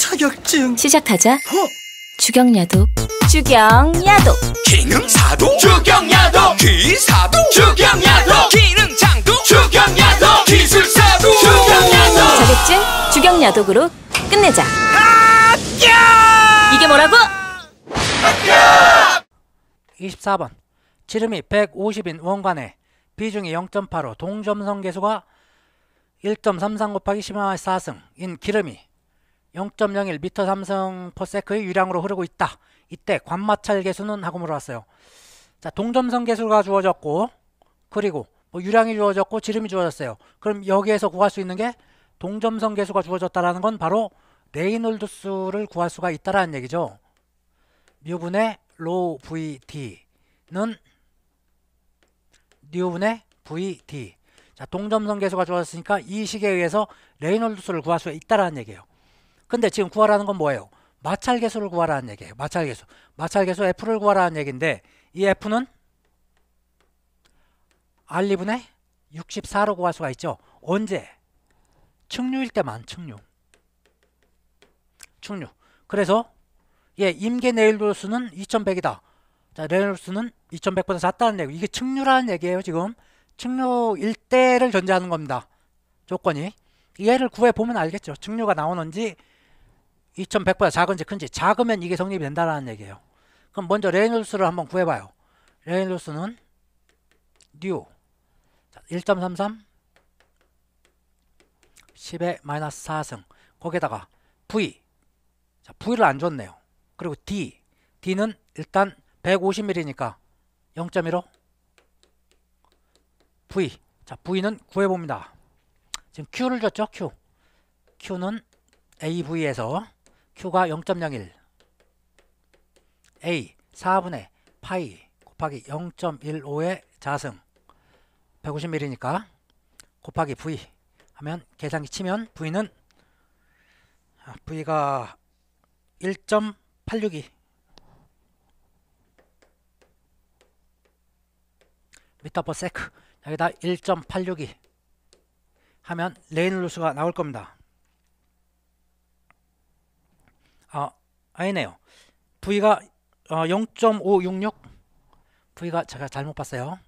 자격증 시작하자 허! 어? 주경야독 주경야독 기능사도 주경야독 기사도 주경야독 기능장도 주경야독 기술사도 주경야독 자격증 주경야독으로 끝내자 이게 뭐라고? 24번 지름이 150인 원관에 비중이 0.85 동점성 계수가 1.33 곱하기 10마의 4승인 기름이 0 0 1 미터 삼성 퍼세크의 유량으로 흐르고 있다. 이때 관마찰 계수는 하고 물어봤어요. 자, 동점성 계수가 주어졌고 그리고 뭐 유량이 주어졌고 지름이 주어졌어요. 그럼 여기에서 구할 수 있는 게 동점성 계수가 주어졌다라는 건 바로 레이놀드 수를 구할 수가 있다라는 얘기죠. 뮤분의 로 VD는 뉴분의 VD. 자, 동점성 계수가 주어졌으니까 이 식에 의해서 레이놀드 수를 구할 수 있다라는 얘기예요. 근데 지금 구하라는 건 뭐예요? 마찰 계수를 구하라는 얘기예요. 마찰 계수. 마찰 계수 F를 구하라는 얘기인데 이 F는 R2분의 64로 구할 수가 있죠. 언제? 측류일 때만 측류. 측류. 그래서 예, 임계 네일로스는 2100이다. 자, 레놀스는 2100보다 작다는 얘기. 이게 측류라는 얘기예요, 지금. 측류일 때를 전제하는 겁니다. 조건이. 얘를 구해 보면 알겠죠. 측류가 나오는지 2100보다 작은지 큰지 작으면 이게 성립이 된다라는 얘기예요. 그럼 먼저 레이놀스를 한번 구해봐요. 레이놀스는 뉴 1.33 10의 마이너스 4승 거기에다가 V V를 안 줬네요. 그리고 D D는 일단 150mm니까 0.15 V 자 V는 구해봅니다. 지금 Q를 줬죠 Q Q는 AV에서 휴가 0.01 A 4분의 파이 곱하기 0.15의 자승 150mm니까 곱하기 V 하면 계산기 치면 V는 아, V가 1.862 미터 퍼 세크 여기다 1.862 하면 레인 루스가 나올 겁니다. 아, 아니네요. V가 어, 0.566 V가 제가 잘못 봤어요.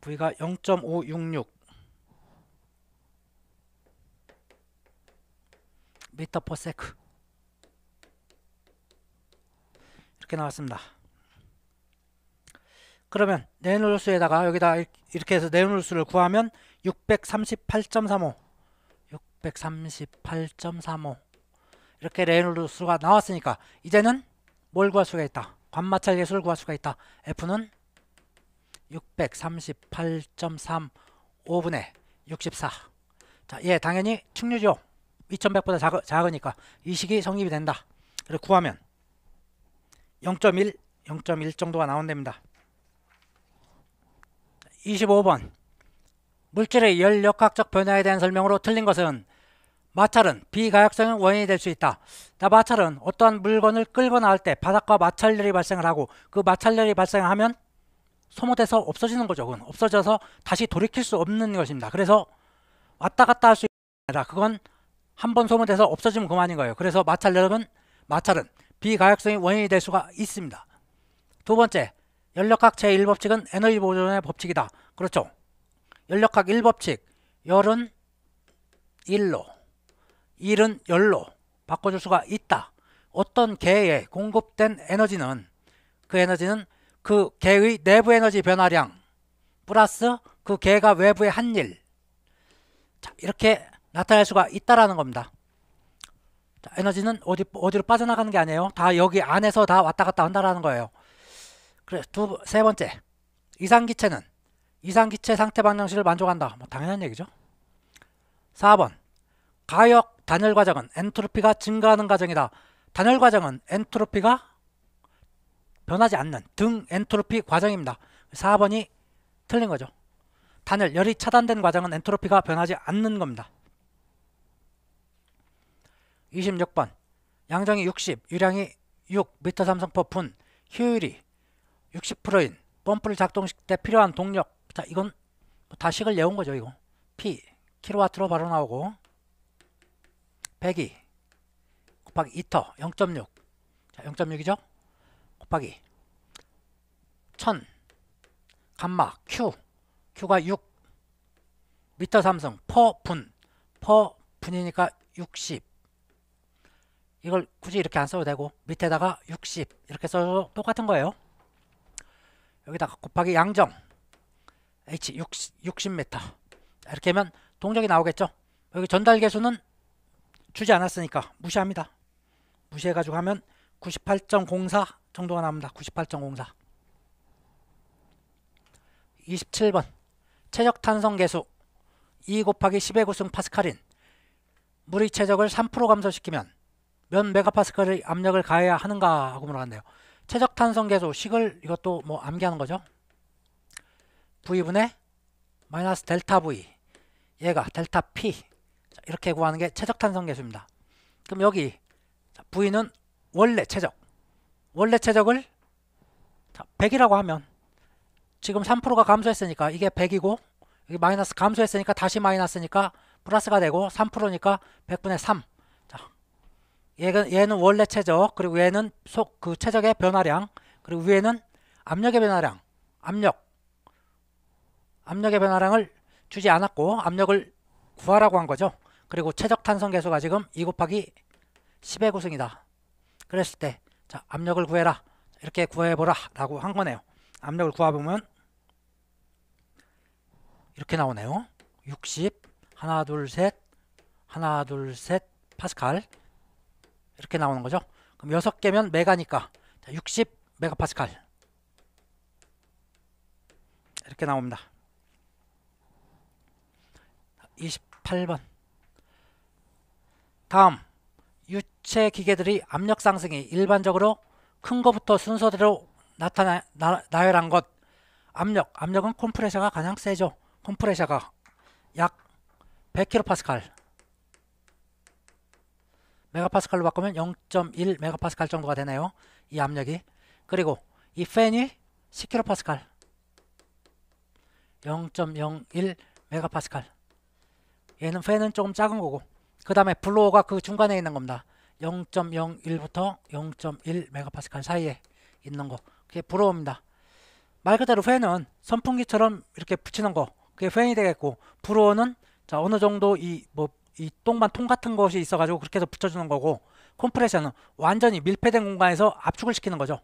V가 0.566 미터 퍼 세크 이렇게 나왔습니다. 그러면 네누르스에다가 여기다 이렇게 해서 네누르스를 구하면 638.35 638.35 이렇게 레놀루스가 나왔으니까 이제는 뭘 구할 수가 있다. 관마찰 예수를 구할 수가 있다. F는 638.35분의 64. 자, 예, 당연히 측류죠. 2100보다 작으, 작으니까 이 식이 성립이 된다. 그리고 구하면 0.1, 0.1 정도가 나온답니다. 25번 물질의 열 역학적 변화에 대한 설명으로 틀린 것은 마찰은 비가역성의 원인이 될 수 있다. 마찰은 어떠한 물건을 끌고 나갈 때 바닥과 마찰열이 발생을 하고 그 마찰열이 발생하면 소모돼서 없어지는 거죠. 그건 없어져서 다시 돌이킬 수 없는 것입니다. 그래서 왔다 갔다 할 수 있다. 그건 한 번 소모돼서 없어지면 그만인 거예요. 그래서 마찰열은 마찰은 비가역성의 원인이 될 수가 있습니다. 두 번째, 연력학 제1법칙은 에너지 보존의 법칙이다. 그렇죠. 연력학 1법칙, 열은 1로 일은 열로 바꿔줄 수가 있다. 어떤 개에 공급된 에너지는 그 에너지는 그 개의 내부 에너지 변화량 플러스 그 개가 외부에한 일 이렇게 나타날 수가 있다라는 겁니다. 자, 에너지는 어디 어디로 빠져나가는 게 아니에요. 다 여기 안에서 다 왔다 갔다 한다라는 거예요. 그래 두세 번째 이상기체는 이상기체 상태 방정식을 만족한다. 뭐 당연한 얘기죠. 4번 가역 단열 과정은 엔트로피가 증가하는 과정이다. 단열 과정은 엔트로피가 변하지 않는 등 엔트로피 과정입니다. 4번이 틀린 거죠. 단열, 열이 차단된 과정은 엔트로피가 변하지 않는 겁니다. 26번 양정이 60, 유량이 6, 미터 삼성포 분, 효율이 60%인 펌프를 작동시킬 때 필요한 동력 자 이건 뭐 다 식을 내온 거죠 이거 P 킬로와트로 바로 나오고 102 곱하기 2터 0.6자 0.6이죠? 곱하기 1000 감마 Q Q가 6 미터 삼성 퍼분 퍼분이니까 60 이걸 굳이 이렇게 안 써도 되고 밑에다가 60 이렇게 써도 똑같은 거예요 여기다가 곱하기 양정 H 60, 60m 이렇게 하면 동적이 나오겠죠 여기 전달계수는 주지 않았으니까 무시합니다. 무시해가지고 하면 98.04 정도가 나옵니다. 98.04 27번 체적 탄성 계수 2 e 곱하기 10의 구승 파스칼인 물이 체적을 3% 감소시키면 몇 메가파스칼의 압력을 가해야 하는가 하고 물어봤네요. 체적 탄성 계수 식을 이것도 뭐 암기하는 거죠. V분의 마이너스 델타 V 얘가 델타 P 이렇게 구하는 게 최적 탄성 계수입니다. 그럼 여기 V는 원래 최적 원래 최적을 100이라고 하면 지금 3%가 감소했으니까 이게 100이고 여기 마이너스 감소했으니까 다시 마이너스니까 플러스가 되고 3%니까 100분의 3 자, 얘는, 얘는 원래 최적 그리고 얘는 속 그 최적의 변화량 그리고 위에는 압력의 변화량 압력 압력의 변화량을 주지 않았고 압력을 구하라고 한 거죠 그리고 최적 탄성 계수가 지금 2 곱하기 10의 구승이다. 그랬을 때 자, 압력을 구해라. 이렇게 구해보라 라고 한 거네요. 압력을 구해보면 이렇게 나오네요. 60 하나 둘 셋 하나 둘 셋 파스칼 이렇게 나오는 거죠. 그럼 6개면 메가니까 60 메가파스칼 이렇게 나옵니다. 28번 다음 유체 기계들이 압력 상승이 일반적으로 큰 것부터 순서대로 나타나 나, 나열한 것 압력 압력은 컴프레셔가 가장 세죠 컴프레셔가 약 100kPa 메가파스칼로 바꾸면 0.1 메가파스칼 정도가 되네요 이 압력이 그리고 이 팬이 10kPa 0.01 메가파스칼 얘는 팬은 조금 작은 거고 그 다음에 블로어가 그 중간에 있는 겁니다. 0.01부터 0.1메가파스칼 사이에 있는 거 그게 불어옵니다. 말 그대로 회는 선풍기처럼 이렇게 붙이는 거 그게 회이 되겠고 불어는 자 어느 정도 이 뭐이 뭐, 똥만 통 같은 것이 있어가지고 그렇게 해서 붙여주는 거고 컴프레셔는 완전히 밀폐된 공간에서 압축을 시키는 거죠.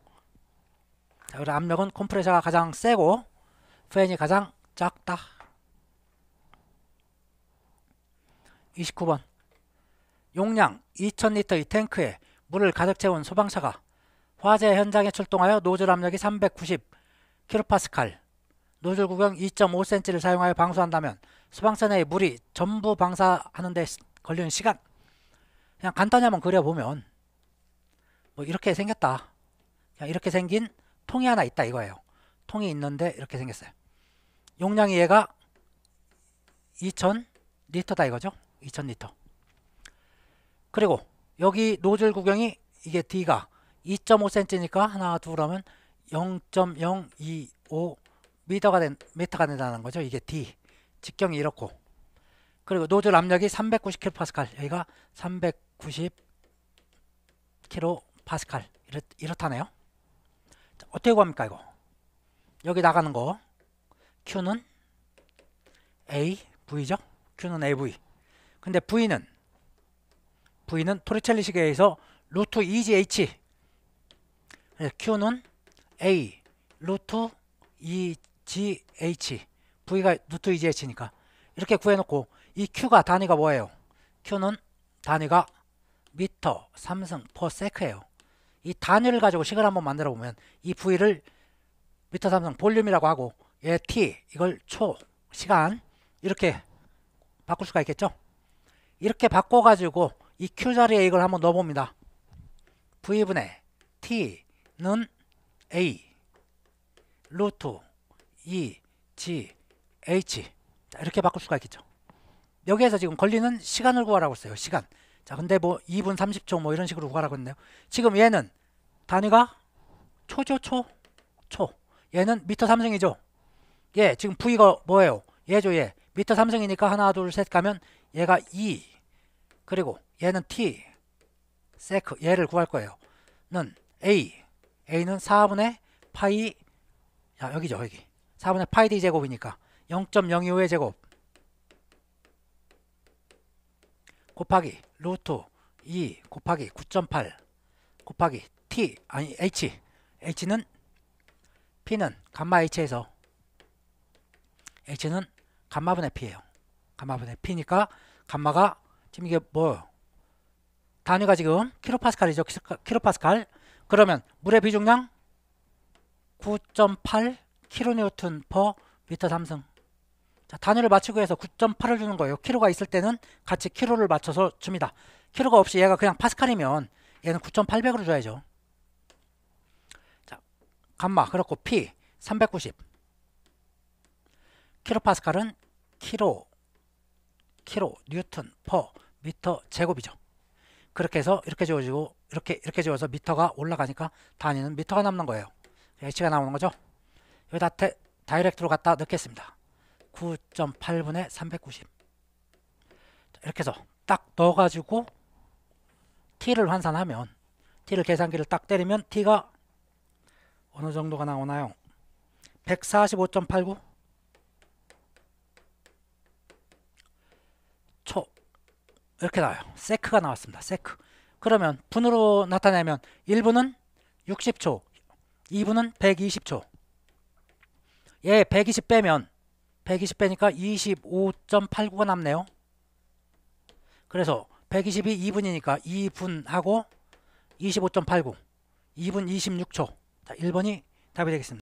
자, 그리고 압력은 컴프레셔가 가장 세고 팬이 가장 작다. 29번 용량 2000리터의 탱크에 물을 가득 채운 소방차가 화재 현장에 출동하여 노즐 압력이 390 킬로파스칼, 노즐 구경 2.5cm를 사용하여 방수한다면 소방차 내에 물이 전부 방사하는 데 걸리는 시간 그냥 간단히 한번 그려보면 뭐 이렇게 생겼다 그냥 이렇게 생긴 통이 하나 있다 이거예요 통이 있는데 이렇게 생겼어요 용량이 얘가 2000리터다 이거죠 2000리터 그리고 여기 노즐 구경이 이게 D가 2.5cm니까 하나 둘하면 0.025m가 된, 미가 된다는 거죠. 이게 D. 직경이 이렇고 그리고 노즐 압력이 390kPa 여기가 390kPa 이렇, 이렇다네요. 자, 어떻게 구합니까 이거? 여기 나가는 거 Q는 A, V죠? Q는 AV 근데 V는 V는 토리첼리시계에서 루트 2GH e Q는 예, A 루트 2GH e V가 루트 2GH니까 e 이렇게 구해놓고 이 Q가 단위가 뭐예요? Q는 단위가 미터, 삼성, 퍼세크예요. 이 단위를 가지고 식을 한번 만들어 보면 이 V를 미터, 삼성, 볼륨이라고 하고 얘 예, T 이걸 초, 시간 이렇게 바꿀 수가 있겠죠? 이렇게 바꿔가지고 이 q 자리에 이걸 한번 넣어봅니다. v분의 t는 a 루트 E, g h 자, 이렇게 바꿀 수가 있겠죠. 여기에서 지금 걸리는 시간을 구하라고 했어요. 시간. 자, 근데 뭐 2분 30초 뭐 이런 식으로 구하라고 했네요. 지금 얘는 단위가 초죠, 초? 초. 얘는 미터 3승이죠 예, 지금 V가 뭐예요? 얘죠, 얘. 미터 3승이니까 하나, 둘, 셋 가면 얘가 2 e. 그리고 얘는 t 세크 얘를 구할 거예요. 는 a a는 4분의 파이 야 여기죠 여기 4분의 파이 d 제곱이니까 0.025의 제곱 곱하기 루트 2 곱하기 9.8 곱하기 t 아니 h h는 p는 감마 h에서 h는 감마분의 p예요. 감마분의 p니까 감마가 지금 이게 뭐 단위가 지금 킬로파스칼이죠. 킬로파스칼. 그러면 물의 비중량 9.8킬로뉴우턴퍼 미터 삼승. 자, 단위를 맞추기 위해서 9.8을 주는 거예요. 킬로가 있을 때는 같이 킬로를 맞춰서 줍니다. 킬로가 없이 얘가 그냥 파스칼이면 얘는 9,800으로 줘야죠. 자, 감마 그렇고 P 390. 킬로파스칼은 킬로 킬로 뉴턴 퍼 미터 제곱이죠. 그렇게 해서 이렇게 지워지고 이렇게 이렇게 지워서 미터가 올라가니까 단위는 미터가 남는 거예요. h가 나오는 거죠. 여기다 테, 다이렉트로 갖다 넣겠습니다. 9.8분의 390 이렇게 해서 딱 넣어가지고 t를 환산하면 t를 계산기를 딱 때리면 t가 어느 정도가 나오나요? 145.89 이렇게 나와요. 세크가 나왔습니다. 세크. 그러면 분으로 나타내면 1분은 60초, 2분은 120초. 얘120 빼면 120 빼니까 25.89가 남네요. 그래서 120이 2분이니까 2분하고 25.89, 2분 26초. 자, 1번이 답이 되겠습니다.